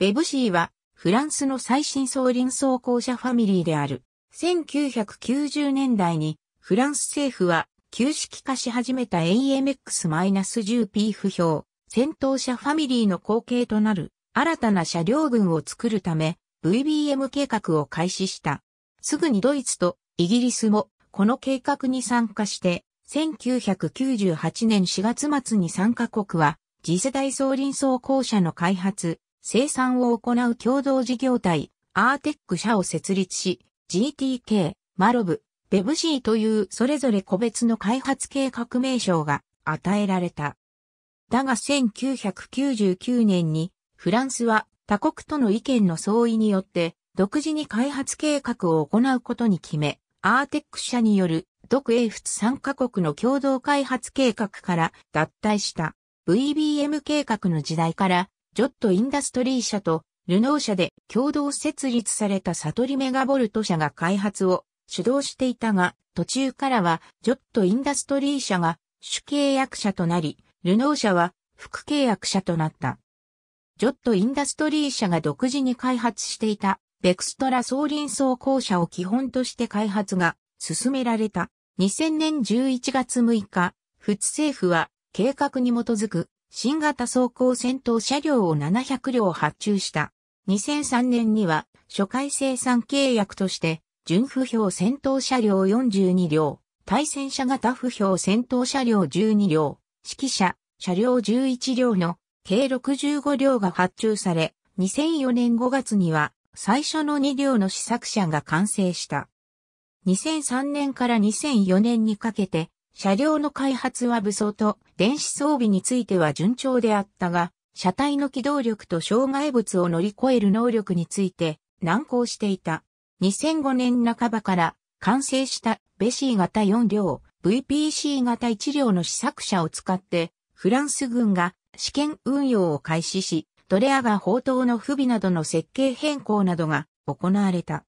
ベブシーは、フランスの最新装輪装甲車ファミリーである。1990年代に、フランス政府は、旧式化し始めた AMX-10P 不評、戦闘車ファミリーの後継となる、新たな車両群を作るため、VBM 計画を開始した。すぐにドイツとイギリスも、この計画に参加して、1998年4月末に参加国は、次世代装輪装甲車の開発、生産を行う共同事業体、アーテック社を設立し、GTK、マロブ、ベブシーというそれぞれ個別の開発計画名称が与えられた。だが1999年にフランスは他国との意見の相違によって独自に開発計画を行うことに決め、アーテック社による独英仏3カ国の共同開発計画から脱退した VBM 計画の時代からジョットインダストリー社とルノー社で共同設立されたサトリメガボルト社が開発を主導していたが、途中からはジョットインダストリー社が主契約者となり、ルノー社は副契約者となった。ジョットインダストリー社が独自に開発していたベクストラ総輪走行車を基本として開発が進められた。2000年11月6日、仏政府は計画に基づく新型装甲戦闘車両を700両発注した。2003年には初回生産契約として、準不評戦闘車両42両、対戦車型不評戦闘車両12両、指揮車、車両11両の計65両が発注され、2004年5月には最初の2両の試作車が完成した。2003年から2004年にかけて車両の開発は武装と電子装備については順調であったが、車体の機動力と障害物を乗り越える能力について難航していた。2005年半ばから完成したベシー型4両、VPC 型1両の試作車を使ってフランス軍が試験運用を開始し、ドレアが砲塔の不備などの設計変更などが行われた。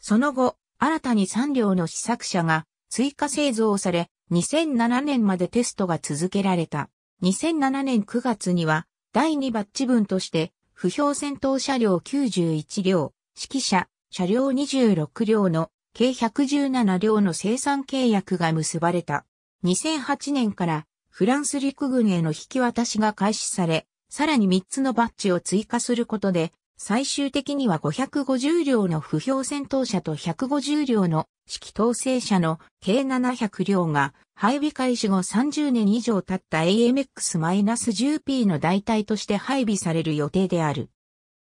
その後、新たに3両の試作車が追加製造され、2007年までテストが続けられた。2007年9月には第2バッジ分として不評戦闘車両91両、指揮車、車両26両の計117両の生産契約が結ばれた。2008年からフランス陸軍への引き渡しが開始され、さらに3つのバッジを追加することで最終的には550両の不評戦闘車と150両の指揮統制車の計700両が配備開始後30年以上経った AMX-10P の代替として配備される予定である。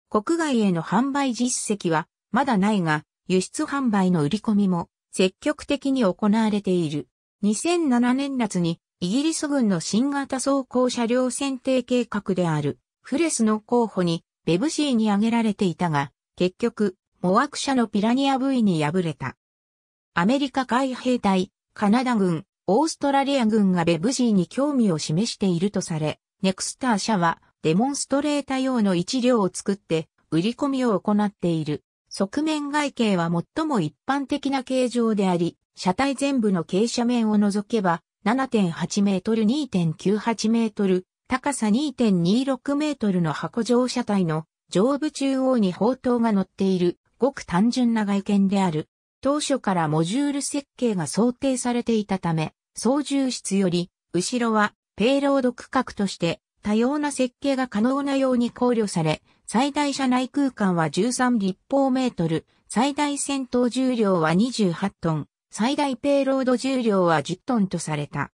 国外への販売実績はまだないが、輸出販売の売り込みも積極的に行われている。2007年夏にイギリス軍の新型装甲車両選定計画であるフレスの候補にベブシーに挙げられていたが、結局、モアク社のピラニア V に敗れた。アメリカ海兵隊、カナダ軍、オーストラリア軍がベブシーに興味を示しているとされ、ネクスター社はデモンストレーター用の一両を作って売り込みを行っている。側面外形は最も一般的な形状であり、車体全部の傾斜面を除けば7.8メートル2.98メートル高さ2.26メートルの箱乗車体の上部中央に砲塔が乗っているごく単純な外見である。当初からモジュール設計が想定されていたため、操縦室より後ろはペイロード区画として多様な設計が可能なように考慮され、最大車内空間は13立方メートル、最大戦闘重量は28トン、最大ペイロード重量は10トンとされた。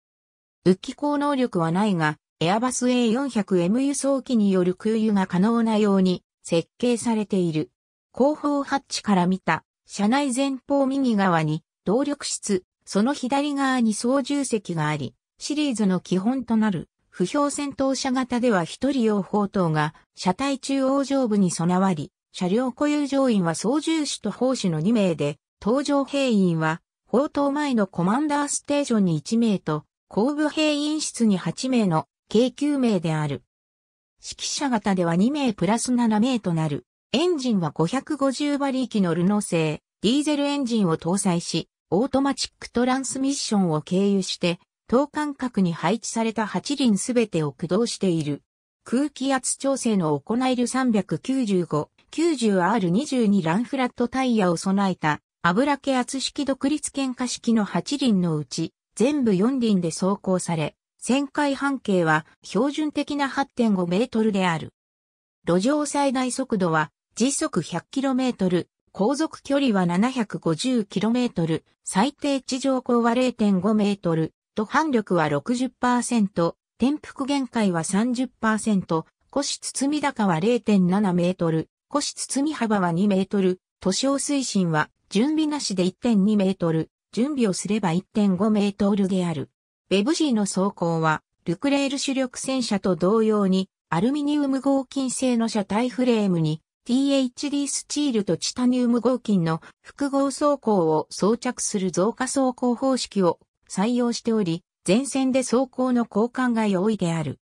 浮き高能力はないが、エアバス A400M 輸送機による空輸が可能なように設計されている。後方ハッチから見た車内前方右側に動力室、その左側に操縦席があり、シリーズの基本となる不評戦闘車型では一人用砲塔が車体中央上部に備わり、車両固有乗員は操縦士と砲士の2名で、搭乗兵員は砲塔前のコマンダーステーションに1名と、後部兵員室に8名の計9名である。指揮者型では2名プラス7名となる。エンジンは550馬力のルノ製、ディーゼルエンジンを搭載し、オートマチックトランスミッションを経由して、等間隔に配置された8輪すべてを駆動している。空気圧調整の行える 395-90R22 ランフラットタイヤを備えた油気圧式独立喧嘩式の8輪のうち全部4輪で走行され、旋回半径は標準的な8.5メートルである。路上最大速度は時速 100km、航続距離は 750km、最低地上高は0.5メートル、と反力は60%、転覆限界は30%、腰包高は0.7メートル、腰包み幅は2メートル、都装推進は準備なしで1.2メートル、準備をすれば1.5メートルである。デブジーの装甲は、ルクレール主力戦車と同様に、アルミニウム合金製の車体フレームに、THD スチールとチタニウム合金の複合装甲を装着する増加装甲方式を採用しており、前線で装甲の交換が容易である。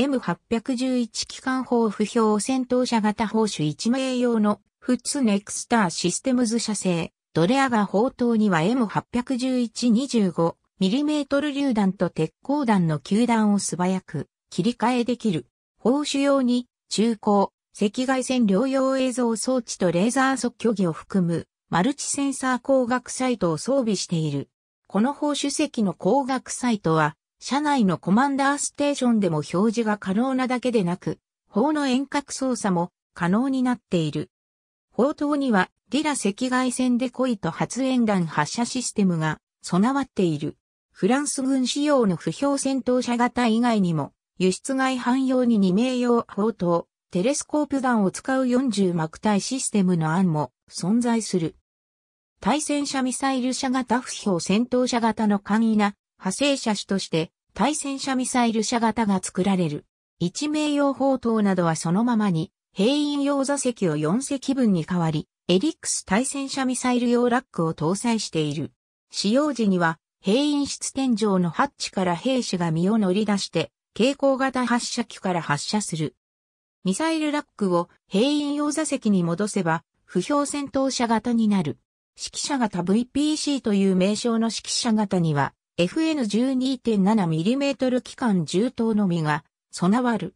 M811 機関砲不評戦闘車型砲手1名用のフッツネクスターシステムズ社製、ドレアが砲塔には M811-25 ミリメートル榴弾と鉄鋼弾の球弾を素早く切り替えできる。砲手用に中高、赤外線療養映像装置とレーザー測距儀を含むマルチセンサー光学サイトを装備している。この砲手席の光学サイトは、車内のコマンダーステーションでも表示が可能なだけでなく、砲の遠隔操作も可能になっている。砲塔には、リラ赤外線デコイと発煙弾発射システムが備わっている。フランス軍仕様の不評戦闘車型以外にも、輸出外汎用に2名用砲塔、テレスコープ弾を使う40幕体システムの案も存在する。対戦車ミサイル車型不評戦闘車型の簡易な派生車種として対戦車ミサイル車型が作られる。一名用砲塔などはそのままに、兵員用座席を4席分に変わり、エリックス対戦車ミサイル用ラックを搭載している。使用時には兵員室天井のハッチから兵士が身を乗り出して、蛍光型発射機から発射する。ミサイルラックを兵員用座席に戻せば、不評戦闘車型になる。指揮者型 VPC という名称の指揮者型には、FN12.7mm 機関銃刀のみが備わる。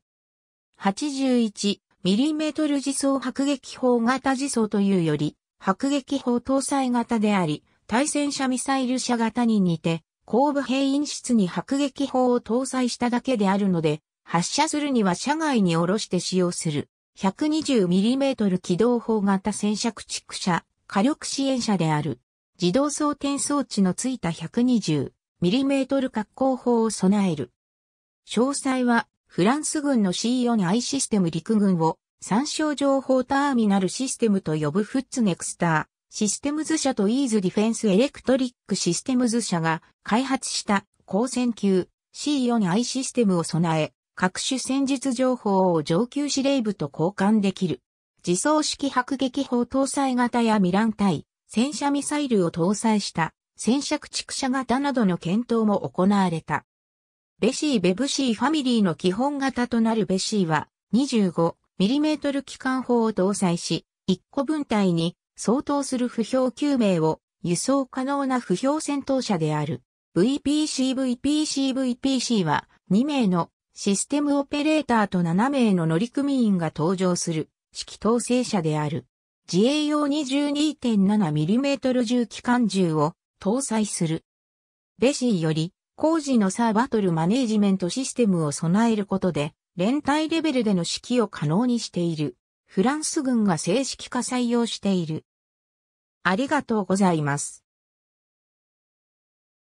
81mm 自走迫撃砲型自走というより、迫撃砲搭載型であり、対戦車ミサイル車型に似て、後部兵員室に迫撃砲を搭載しただけであるので、発射するには車外に下ろして使用する 120mm 機動砲型戦車駆逐車火力支援車である。自動装填装置のついた 120mm 滑降砲を備える。詳細はフランス軍の C4I システム陸軍を参照情報ターミナルシステムと呼ぶフッツネクスター。システムズ社とイーズディフェンスエレクトリックシステムズ社が開発した光線級 C4i システムを備え、各種戦術情報を上級司令部と交換できる。自走式迫撃砲搭載型やミラン対戦車ミサイルを搭載した戦車駆逐車型などの検討も行われた。ベシー・ベブシーファミリーの基本型となるベシーは 25mm 機関砲を搭載し、1個分隊に相当する不評9名を輸送可能な不評戦闘車である。VPCVPCVPC は2名のシステムオペレーターと7名の乗組員が登場する指揮統制車である。自衛用 22.7mm 重機関銃を搭載する。ベシーより工事のサーバトルマネージメントシステムを備えることで連帯レベルでの指揮を可能にしている。フランス軍が正式化採用している。ありがとうございます。